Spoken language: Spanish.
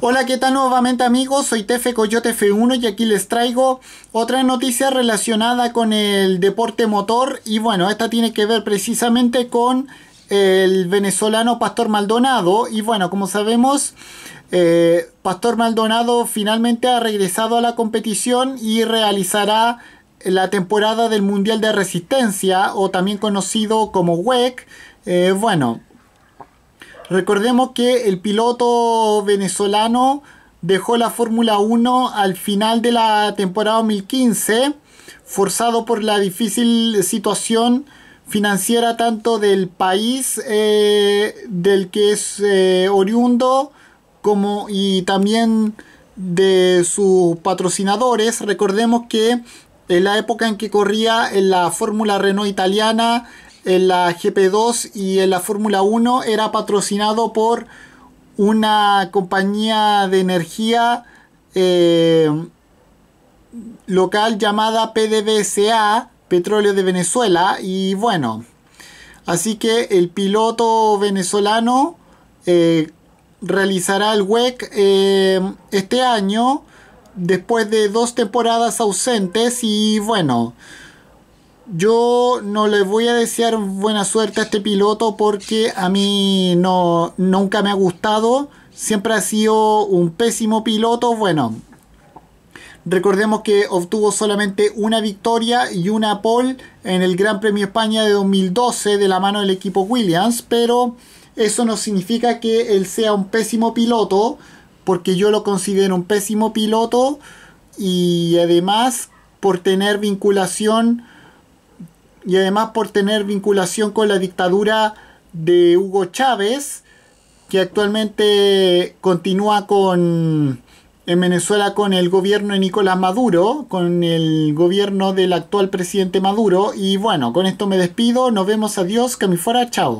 Hola, ¿qué tal nuevamente amigos? Soy Tefe Coyote F1 y aquí les traigo otra noticia relacionada con el deporte motor y bueno, esta tiene que ver precisamente con el venezolano Pastor Maldonado y bueno, como sabemos, eh, Pastor Maldonado finalmente ha regresado a la competición y realizará la temporada del Mundial de Resistencia o también conocido como WEC. Eh, bueno, Recordemos que el piloto venezolano dejó la Fórmula 1 al final de la temporada 2015, forzado por la difícil situación financiera tanto del país eh, del que es eh, oriundo como y también de sus patrocinadores. Recordemos que en la época en que corría en la Fórmula Renault italiana, en eh, la GP2 y en eh, la Fórmula 1 era patrocinado por una compañía de energía eh, local llamada PDVSA, Petróleo de Venezuela, y bueno, así que el piloto venezolano realizará el WEC este año después de dos temporadas ausentes y bueno, yo no les voy a desear buena suerte a este piloto porque a mí no, nunca me ha gustado. Siempre ha sido un pésimo piloto. Bueno, recordemos que obtuvo solamente una victoria y una pole en el Gran Premio España de 2012 de la mano del equipo Williams. Pero eso no significa que él sea un pésimo piloto porque yo lo considero un pésimo piloto y además por tener vinculación y además por tener vinculación con la dictadura de Hugo Chávez, que actualmente continúa con en Venezuela con el gobierno de Nicolás Maduro, con el gobierno del actual presidente Maduro. Y bueno, con esto me despido, nos vemos, adiós, que me fuera, chao.